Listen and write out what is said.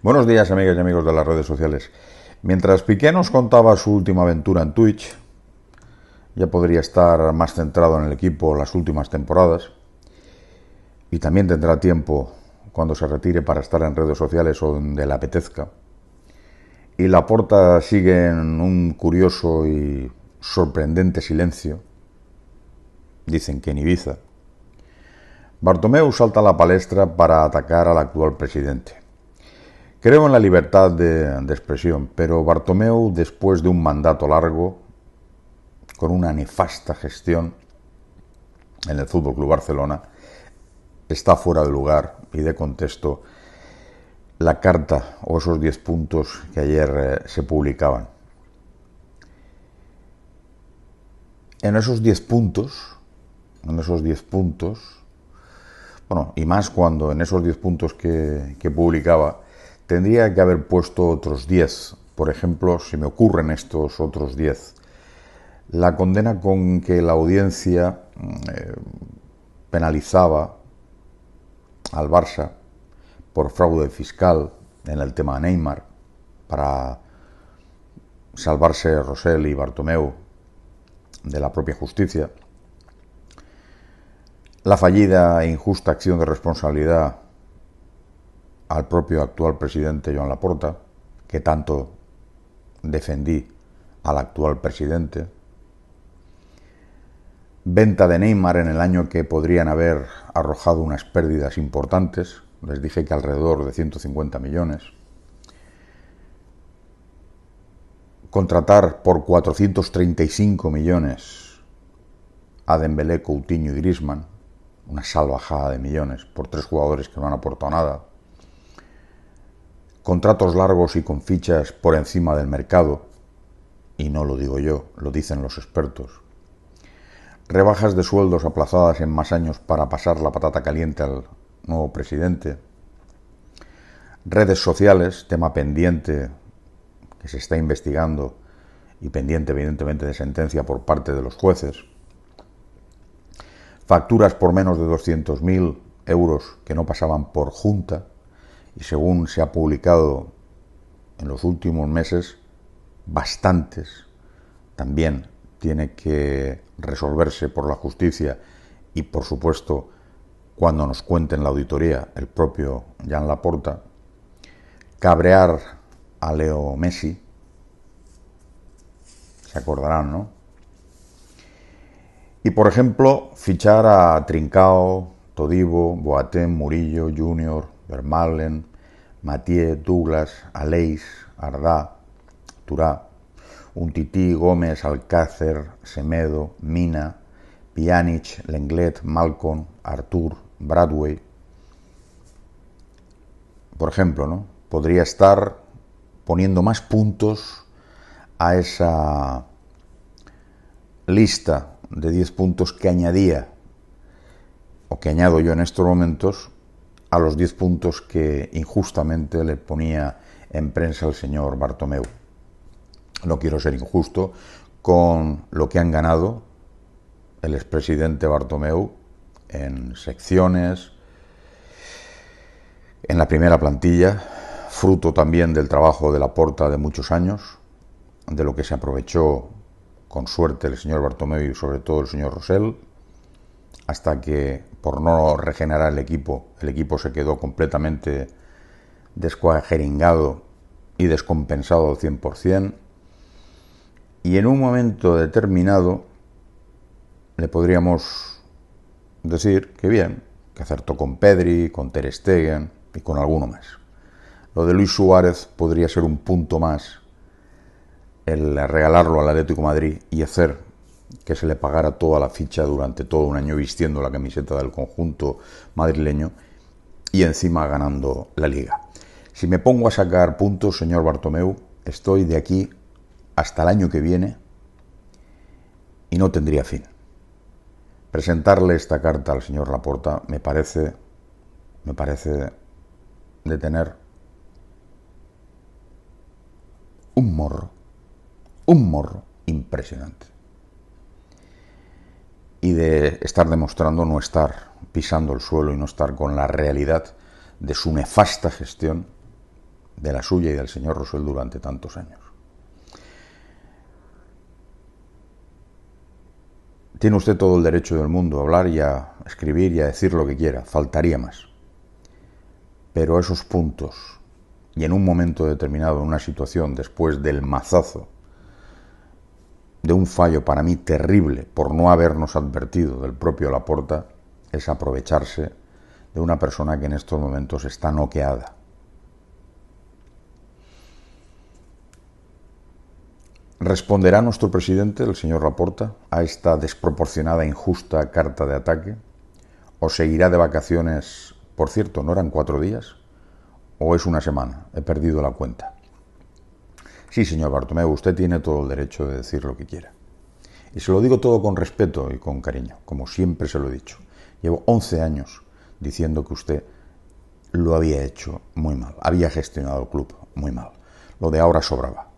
Buenos días, amigas y amigos de las redes sociales. Mientras Piqué nos contaba su última aventura en Twitch, ya podría estar más centrado en el equipo las últimas temporadas y también tendrá tiempo cuando se retire para estar en redes sociales o donde le apetezca. Y la puerta sigue en un curioso y sorprendente silencio, dicen que en Ibiza. Bartomeu salta a la palestra para atacar al actual presidente. Creo en la libertad de, expresión, pero Bartomeu, después de un mandato largo, con una nefasta gestión en el Fútbol Club Barcelona, está fuera de lugar y de contexto la carta o esos 10 puntos que ayer eh, se publicaban. En esos 10 puntos, en esos 10 puntos, bueno, y más cuando en esos 10 puntos que publicaba Tendría que haber puesto otros 10. Por ejemplo, si me ocurren estos otros 10. La condena con que la audiencia mm, eh, penalizaba al Barça por fraude fiscal en el tema Neymar para salvarse Rosell y Bartomeu de la propia justicia. La fallida e injusta acción de responsabilidad al propio actual presidente Joan Laporta, que tanto defendí al actual presidente. Venta de Neymar en el año que podrían haber arrojado unas pérdidas importantes, les dije que alrededor de 150 millones. Contratar por 435 millones a Dembélé, Coutinho y Griezmann, una salvajada de millones por tres jugadores que no han aportado nada, contratos largos y con fichas por encima del mercado, y no lo digo yo, lo dicen los expertos, rebajas de sueldos aplazadas en más años para pasar la patata caliente al nuevo presidente, redes sociales, tema pendiente que se está investigando y pendiente evidentemente de sentencia por parte de los jueces, facturas por menos de 200.000 euros que no pasaban por junta, y según se ha publicado en los últimos meses, bastantes, también tiene que resolverse por la justicia y por supuesto cuando nos cuenten la auditoría el propio Jan Laporta, cabrear a Leo Messi, se acordarán, ¿no? Y por ejemplo, fichar a Trincao, Todibo, Boateng, Murillo, Junior, Vermaelen, Mathieu, Douglas, Aleix, Ardá, Turá, Untití, Gómez, Alcácer, Semedo, Mina, Pianich, Lenglet, Malcolm, Artur, Bradway. Por ejemplo, ¿no? Podría estar poniendo más puntos a esa lista de 10 puntos que añadía o que añado yo en estos momentos a los 10 puntos que injustamente le ponía en prensa el señor Bartomeu. No quiero ser injusto con lo que han ganado el expresidente Bartomeu en secciones, en la primera plantilla, fruto también del trabajo de la porta de muchos años, de lo que se aprovechó con suerte el señor Bartomeu y sobre todo el señor Rosell, hasta que por no regenerar el equipo, el equipo se quedó completamente descuajeringado y descompensado al 100%. Y en un momento determinado le podríamos decir que bien, que acertó con Pedri, con Ter Stegen y con alguno más. Lo de Luis Suárez podría ser un punto más el regalarlo al Atlético Madrid y hacer que se le pagara toda la ficha durante todo un año vistiendo la camiseta del conjunto madrileño y encima ganando la liga. Si me pongo a sacar puntos, señor Bartomeu, estoy de aquí hasta el año que viene y no tendría fin. Presentarle esta carta al señor Laporta me parece me parece de tener un morro, un morro impresionante y de estar demostrando no estar pisando el suelo y no estar con la realidad de su nefasta gestión, de la suya y del señor Rosell durante tantos años. Tiene usted todo el derecho del mundo a hablar y a escribir y a decir lo que quiera, faltaría más. Pero esos puntos, y en un momento determinado, en una situación después del mazazo de un fallo para mí terrible por no habernos advertido del propio Laporta es aprovecharse de una persona que en estos momentos está noqueada. ¿Responderá nuestro presidente, el señor Laporta, a esta desproporcionada e injusta carta de ataque? ¿O seguirá de vacaciones, por cierto, no eran cuatro días? ¿O es una semana? He perdido la cuenta. Sí, señor Bartomeu, usted tiene todo el derecho de decir lo que quiera. Y se lo digo todo con respeto y con cariño, como siempre se lo he dicho. Llevo 11 años diciendo que usted lo había hecho muy mal, había gestionado el club muy mal. Lo de ahora sobraba.